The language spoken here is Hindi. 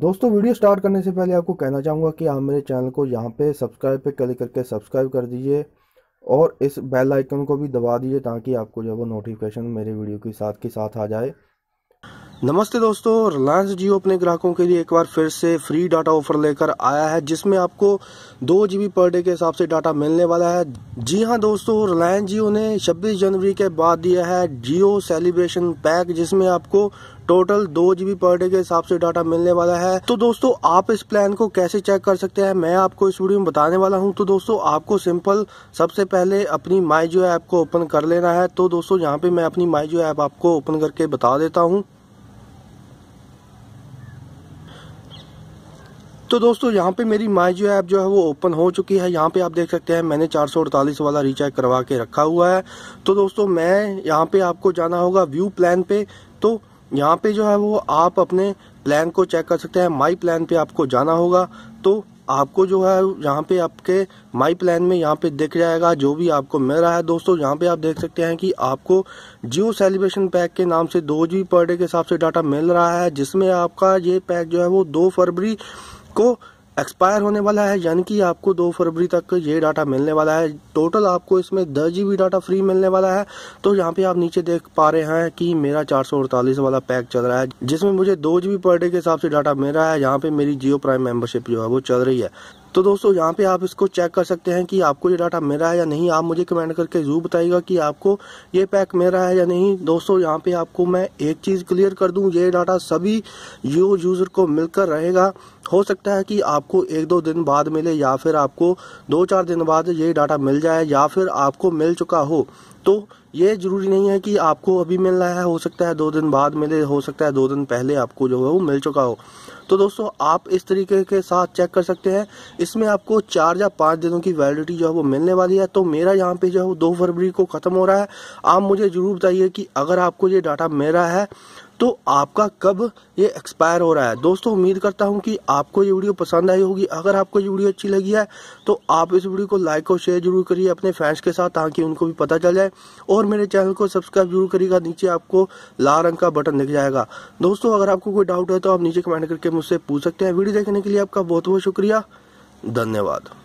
दोस्तों वीडियो स्टार्ट करने से पहले आपको कहना चाहूँगा कि आप मेरे चैनल को यहाँ पे सब्सक्राइब पे क्लिक करके सब्सक्राइब कर दीजिए और इस बेल आइकन को भी दबा दीजिए ताकि आपको जो वो नोटिफिकेशन मेरे वीडियो के साथ के साथ आ जाए नमस्ते दोस्तों रिलायंस जियो अपने ग्राहकों के लिए एक बार फिर से फ्री डाटा ऑफर लेकर आया है जिसमें आपको दो जी पर डे के हिसाब से डाटा मिलने वाला है जी हाँ दोस्तों रिलायंस जियो ने 26 जनवरी के बाद दिया है जियो सेलिब्रेशन पैक जिसमें आपको टोटल दो जीबी पर डे के हिसाब से डाटा मिलने वाला है तो दोस्तों आप इस प्लान को कैसे चेक कर सकते हैं मैं आपको इस वीडियो में बताने वाला हूँ तो दोस्तों आपको सिंपल सबसे पहले अपनी माई जियो ऐप को ओपन कर लेना है तो दोस्तों यहाँ पे मैं अपनी माई जियो ऐप आपको ओपन करके बता देता हूँ तो दोस्तों यहाँ पे मेरी माई जियो ऐप जो है वो ओपन हो चुकी है यहाँ पे आप देख सकते हैं मैंने अड़तालीस वाला रिचार्ज करवा के रखा हुआ है तो दोस्तों मैं यहाँ पे आपको जाना होगा व्यू प्लान पे तो यहाँ पे जो है वो आप अपने प्लान को चेक कर सकते हैं माई प्लान पे आपको जाना होगा तो आपको जो है यहाँ पे आपके माई प्लान में यहाँ पे दिख जाएगा जो भी आपको मिल रहा है दोस्तों यहाँ पे आप देख सकते हैं कि आपको जियो सेलिब्रेशन पैक के नाम से दो जी पर डे के हिसाब से डाटा मिल रहा है जिसमें आपका ये पैक जो है वो दो फरवरी को एक्सपायर होने वाला है यानी कि आपको 2 फरवरी तक ये डाटा मिलने वाला है टोटल आपको इसमें दस जी डाटा फ्री मिलने वाला है तो यहाँ पे आप नीचे देख पा रहे हैं कि मेरा चार वाला पैक चल रहा है जिसमें मुझे दो जी पर डे के हिसाब से डाटा मिल रहा है यहाँ पे मेरी जियो प्राइम मेंबरशिप जो है वो चल रही है तो दोस्तों यहाँ पे आप इसको चेक कर सकते हैं कि आपको ये डाटा मिल रहा है या नहीं आप मुझे कमेंट करके जरूर बताइएगा कि आपको ये पैक मिल रहा है या नहीं दोस्तों यहाँ पे आपको मैं एक चीज़ क्लियर कर दूं ये डाटा सभी यू यूज़र को मिलकर रहेगा हो सकता है कि आपको एक दो दिन बाद मिले या फिर आपको दो चार दिन बाद ये डाटा मिल जाए या फिर आपको मिल चुका हो तो ये जरूरी नहीं है कि आपको अभी मिल रहा है हो सकता है दो दिन बाद मिले हो सकता है दो दिन पहले आपको जो है वो मिल चुका हो तो दोस्तों आप इस तरीके के साथ चेक कर सकते हैं इसमें आपको चार या पाँच दिनों की वैलिडिटी जो है वो मिलने वाली है तो मेरा यहाँ पे जो है वो दो फरवरी को ख़त्म हो रहा है आप मुझे ज़रूर बताइए कि अगर आपको ये डाटा मिल रहा है तो आपका कब ये एक्सपायर हो रहा है दोस्तों उम्मीद करता हूँ कि आपको ये वीडियो पसंद आई होगी अगर आपको ये वीडियो अच्छी लगी है तो आप इस वीडियो को लाइक और शेयर जरूर करिए अपने फैंस के साथ ताकि उनको भी पता चल जाए और मेरे चैनल को सब्सक्राइब जरूर करिएगा नीचे आपको लाल रंग का बटन दिख जाएगा दोस्तों अगर आपको कोई डाउट है तो आप नीचे कमेंट करके मुझसे पूछ सकते हैं वीडियो देखने के लिए आपका बहुत बहुत शुक्रिया धन्यवाद